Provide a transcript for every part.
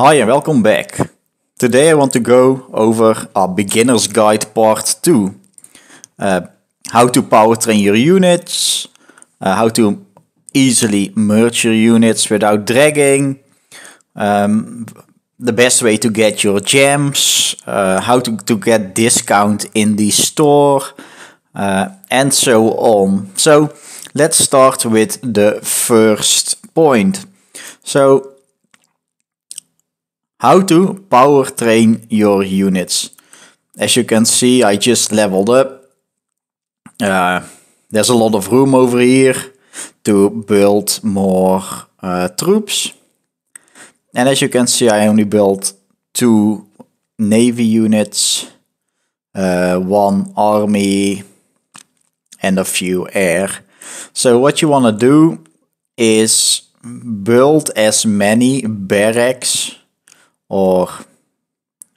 Hi and welcome back. Today I want to go over our beginner's guide part 2. Uh, how to power train your units, uh, how to easily merge your units without dragging, um, the best way to get your gems, uh, how to, to get discount in the store, uh, and so on. So let's start with the first point. So how to power train your units. As you can see, I just leveled up. Uh, there's a lot of room over here to build more uh, troops. And as you can see, I only built two navy units, uh, one army, and a few air. So what you want to do is build as many barracks or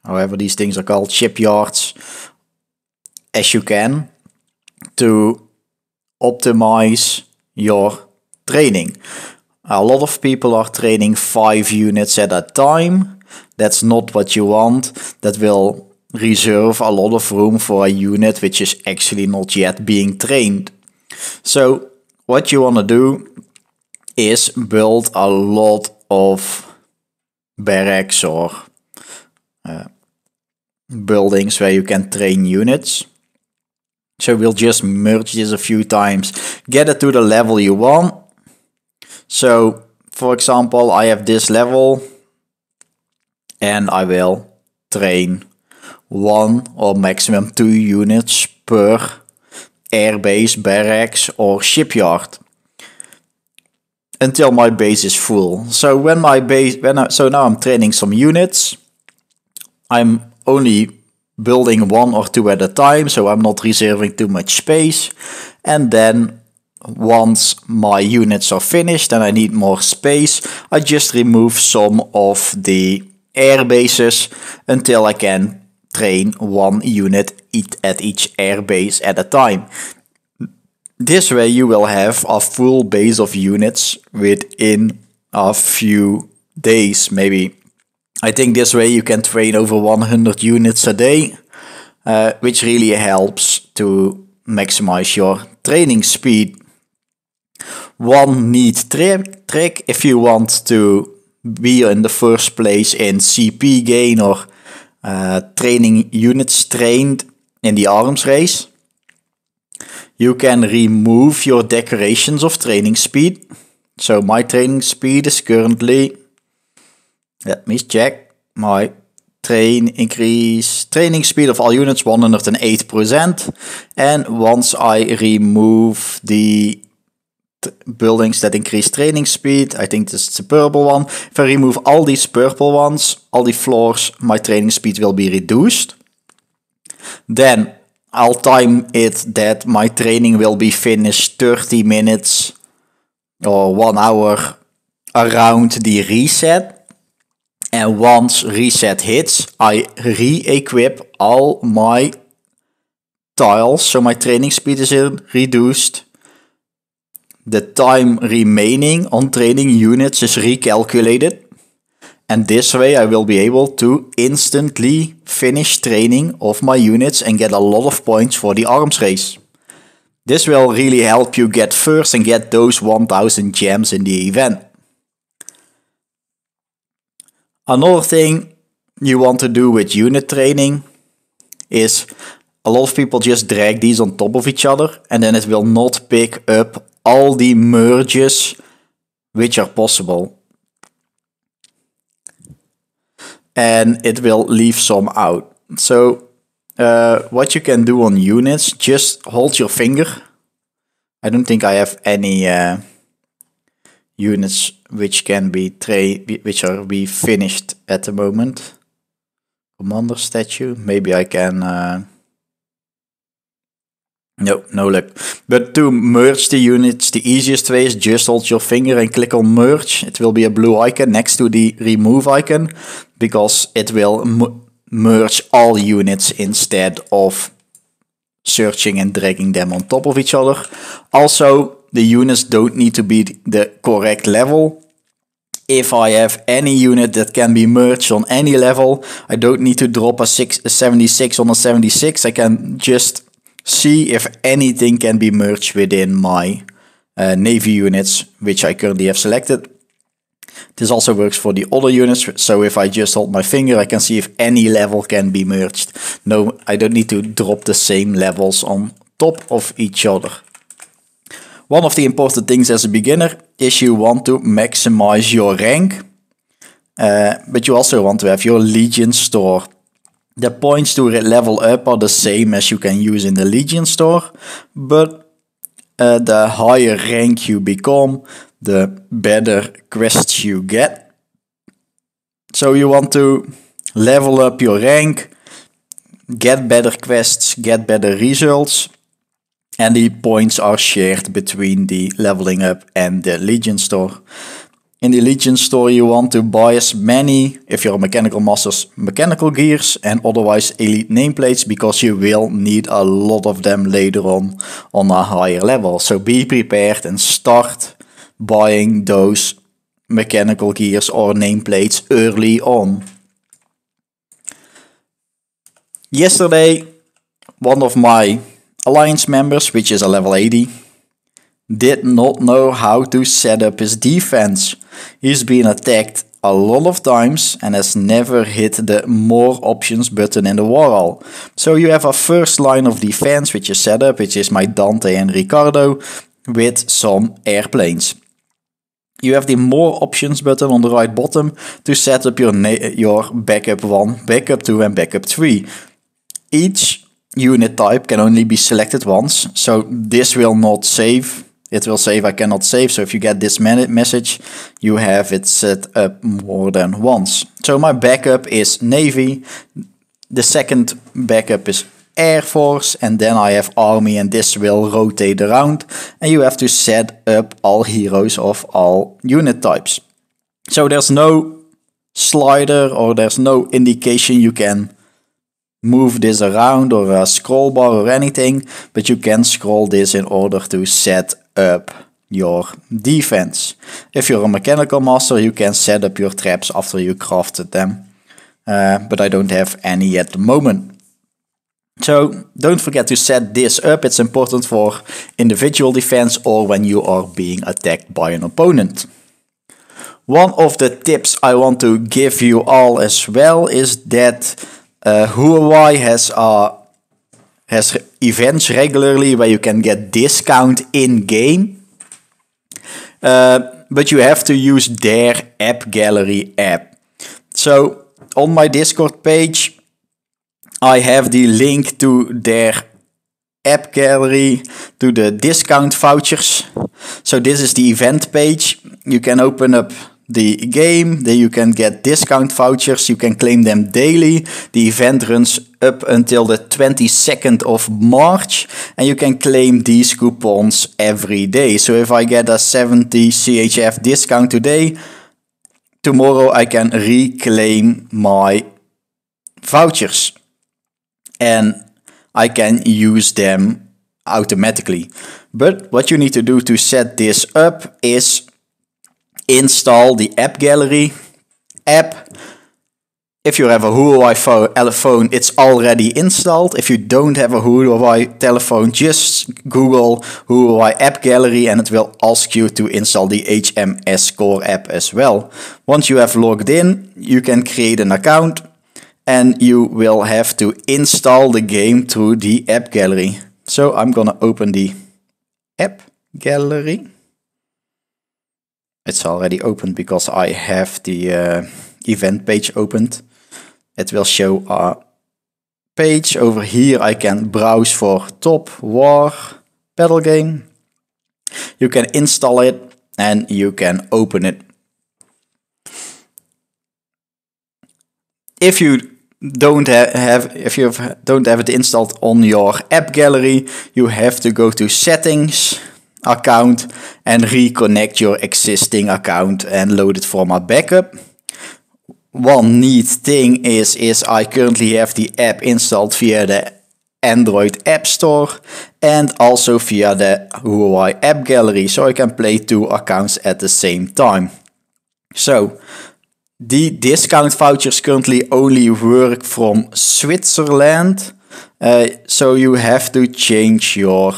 however these things are called, shipyards, as you can to optimize your training. A lot of people are training five units at a time. That's not what you want. That will reserve a lot of room for a unit which is actually not yet being trained. So, what you want to do is build a lot of barracks or uh, eh, buildings where you can train units. So we'll just merge this a few times, get it to the level you want. So for example, I have this level and I will train one or maximum two units per airbase, barracks or shipyard until my base is full. So when my base, when I, so now I'm training some units. I'm only building one or two at a time, so I'm not reserving too much space. And then once my units are finished and I need more space, I just remove some of the air bases until I can train one unit at each air base at a time. This way you will have a full base of units within a few days maybe. I think this way you can train over 100 units a day, uh, which really helps to maximize your training speed. One neat tri trick if you want to be in the first place in CP gain or uh, training units trained in the arms race you can remove your decorations of training speed. So my training speed is currently, let me check, my train increase training speed of all units 108%. And once I remove the buildings that increase training speed. I think this is the purple one. If I remove all these purple ones, all the floors, my training speed will be reduced. Then I'll time it that my training will be finished 30 minutes or one hour around the reset. And once reset hits, I re-equip all my tiles. So my training speed is reduced. The time remaining on training units is recalculated. And this way I will be able to instantly finish training of my units and get a lot of points for the arms race. This will really help you get first and get those 1000 gems in the event. Another thing you want to do with unit training is a lot of people just drag these on top of each other and then it will not pick up all the merges which are possible. and it will leave some out. So uh, what you can do on units, just hold your finger. I don't think I have any uh, units which can be tray which are be finished at the moment. Commander statue, maybe I can uh, no, no luck. But to merge the units, the easiest way is just hold your finger and click on merge. It will be a blue icon next to the remove icon because it will merge all units instead of searching and dragging them on top of each other. Also, the units don't need to be the correct level. If I have any unit that can be merged on any level, I don't need to drop a, six, a 76 on a 76. I can just see if anything can be merged within my uh, Navy units, which I currently have selected. This also works for the other units, so if I just hold my finger, I can see if any level can be merged. No, I don't need to drop the same levels on top of each other. One of the important things as a beginner is you want to maximize your rank, uh, but you also want to have your legion store. The points to level up are the same as you can use in the Legion store, but uh, the higher rank you become, the better quests you get. So you want to level up your rank, get better quests, get better results, and the points are shared between the leveling up and the Legion store. In the Legion store, you want to buy as many, if you're a mechanical master's, mechanical gears and otherwise elite nameplates because you will need a lot of them later on on a higher level. So be prepared and start buying those mechanical gears or nameplates early on. Yesterday, one of my alliance members, which is a level 80, did not know how to set up his defense. He's been attacked a lot of times and has never hit the more options button in the wall. So you have a first line of defense which is set up, which is my Dante and Ricardo with some airplanes. You have the more options button on the right bottom to set up your, your backup 1, backup 2 and backup 3. Each unit type can only be selected once, so this will not save it will save I cannot save. So if you get this message, you have it set up more than once. So my backup is Navy. The second backup is Air Force and then I have Army and this will rotate around and you have to set up all heroes of all unit types. So there's no slider or there's no indication you can move this around or a scroll bar or anything, but you can scroll this in order to set up your defense. If you're a mechanical master, you can set up your traps after you crafted them, uh, but I don't have any at the moment. So don't forget to set this up, it's important for individual defense or when you are being attacked by an opponent. One of the tips I want to give you all as well is that uh, Huawei has uh, has events regularly where you can get discount in game, uh, but you have to use their app gallery app. So on my Discord page, I have the link to their app gallery to the discount vouchers. So this is the event page. You can open up the game. There you can get discount vouchers. You can claim them daily. The event runs up until the 22nd of March, and you can claim these coupons every day. So if I get a 70 CHF discount today, tomorrow I can reclaim my vouchers and I can use them automatically. But what you need to do to set this up is install the app gallery app. If you have a Huawei phone, it's already installed. If you don't have a Huawei telephone, just Google Huawei App Gallery and it will ask you to install the HMS Core app as well. Once you have logged in, you can create an account and you will have to install the game through the App Gallery. So I'm gonna open the App Gallery. It's already opened because I have the uh, event page opened. It will show a page. Over here I can browse for Top War Pedal Game. You can install it and you can open it. If you don't have if you don't have it installed on your app gallery, you have to go to settings account and reconnect your existing account and load it from a backup. One neat thing is, is I currently have the app installed via the Android App Store and also via the Huawei App Gallery so I can play two accounts at the same time. So the discount vouchers currently only work from Switzerland. Uh, so you have to change your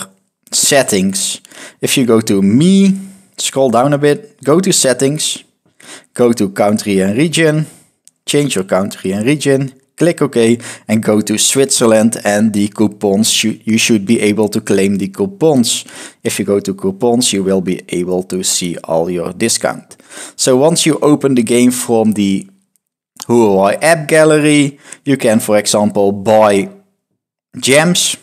settings. If you go to me, scroll down a bit, go to settings, go to country and region, change your country and region, click OK and go to Switzerland and the coupons. you should be able to claim the coupons. If you go to coupons, you will be able to see all your discount. So once you open the game from the Huawei app gallery, you can, for example, buy gems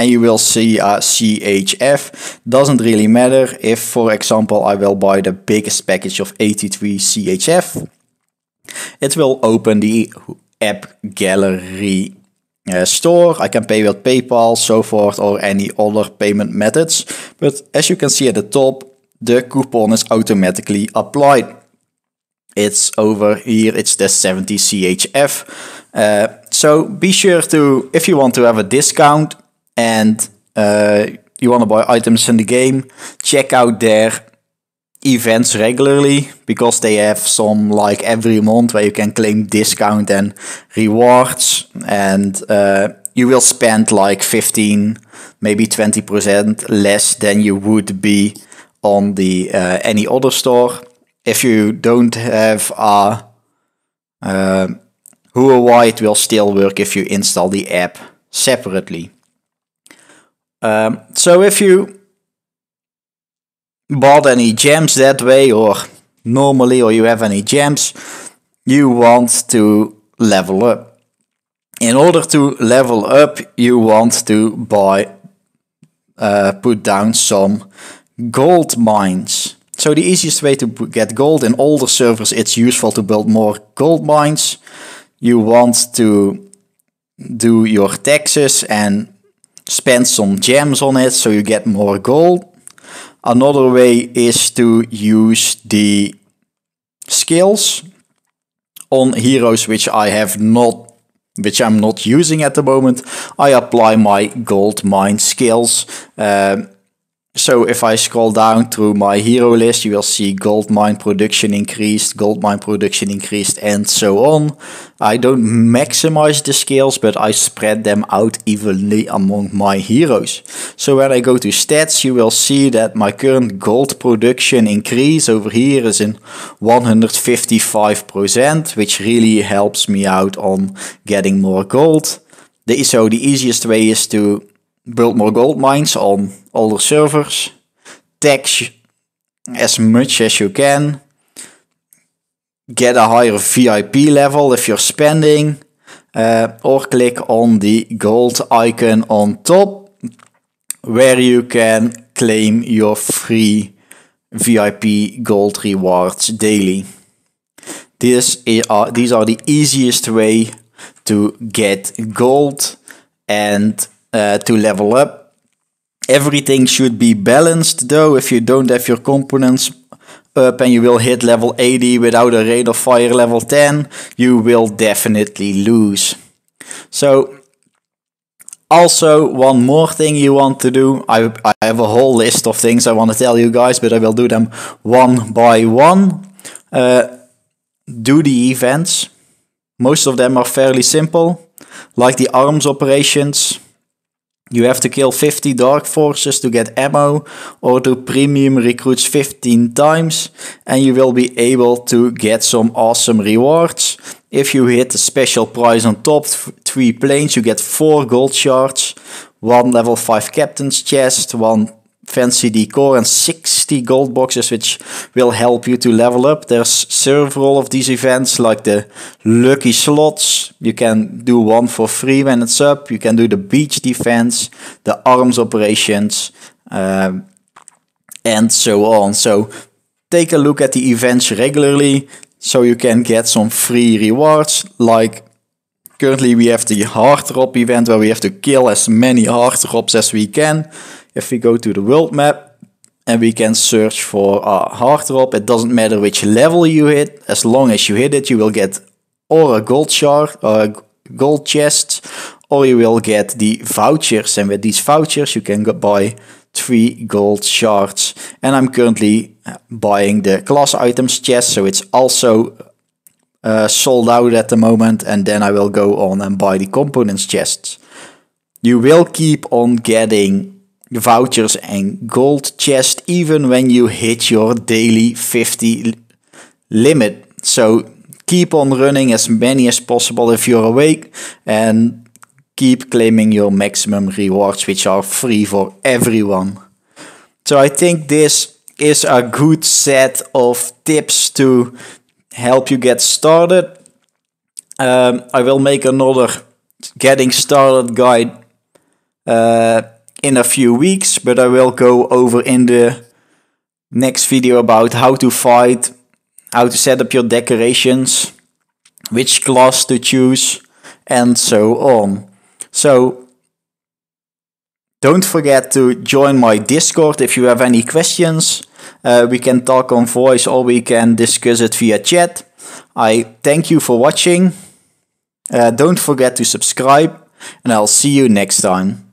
and you will see uh, CHF. Doesn't really matter if, for example, I will buy the biggest package of 83 CHF. It will open the app gallery uh, store. I can pay with PayPal, so forth, or any other payment methods. But as you can see at the top, the coupon is automatically applied. It's over here, it's the 70 CHF. Uh, so be sure to, if you want to have a discount, and uh, you want to buy items in the game, check out their events regularly because they have some like every month where you can claim discount and rewards and uh, you will spend like 15 maybe 20% less than you would be on the uh, any other store if you don't have a uh, Huawei it will still work if you install the app separately um, so if you bought any gems that way or normally or you have any gems, you want to level up. In order to level up, you want to buy, uh, put down some gold mines. So the easiest way to get gold in older servers, it's useful to build more gold mines. You want to do your taxes and spend some gems on it so you get more gold. Another way is to use the skills on heroes which I have not which I'm not using at the moment. I apply my gold mine skills. Uh, so if I scroll down through my hero list, you will see gold mine production increased, gold mine production increased, and so on. I don't maximize the scales, but I spread them out evenly among my heroes. So when I go to stats, you will see that my current gold production increase over here is in 155%, which really helps me out on getting more gold. so the easiest way is to build more gold mines on older servers, tax as much as you can, get a higher VIP level if you're spending, uh, or click on the gold icon on top where you can claim your free VIP gold rewards daily. This are, uh, these are the easiest way to get gold and uh, to level up. Everything should be balanced though. If you don't have your components up and you will hit level 80 without a rate of fire level 10, you will definitely lose. So also, one more thing you want to do. I, I have a whole list of things I want to tell you guys, but I will do them one by one. Uh, do the events. Most of them are fairly simple, like the arms operations. You have to kill 50 Dark Forces to get ammo or to premium recruits 15 times and you will be able to get some awesome rewards. If you hit the special prize on top 3 planes you get 4 gold shards, 1 level 5 captain's chest, 1 fancy decor and 60 gold boxes which will help you to level up. There's several of these events like the lucky slots. You can do one for free when it's up. You can do the beach defense, the arms operations, um, and so on. So take a look at the events regularly so you can get some free rewards like currently we have the hard drop event where we have to kill as many hard drops as we can if we go to the world map and we can search for a uh, hard drop, it doesn't matter which level you hit, as long as you hit it, you will get or a gold shard, or a gold chest, or you will get the vouchers. And with these vouchers, you can buy three gold shards. And I'm currently buying the class items chest, so it's also uh, sold out at the moment. And then I will go on and buy the components chests. You will keep on getting vouchers and gold chest even when you hit your daily 50 limit. So keep on running as many as possible if you're awake and keep claiming your maximum rewards which are free for everyone. So I think this is a good set of tips to help you get started. Um, I will make another getting started guide uh, in a few weeks, but I will go over in the next video about how to fight, how to set up your decorations, which class to choose, and so on. So, don't forget to join my Discord if you have any questions. Uh, we can talk on voice or we can discuss it via chat. I thank you for watching. Uh, don't forget to subscribe, and I'll see you next time.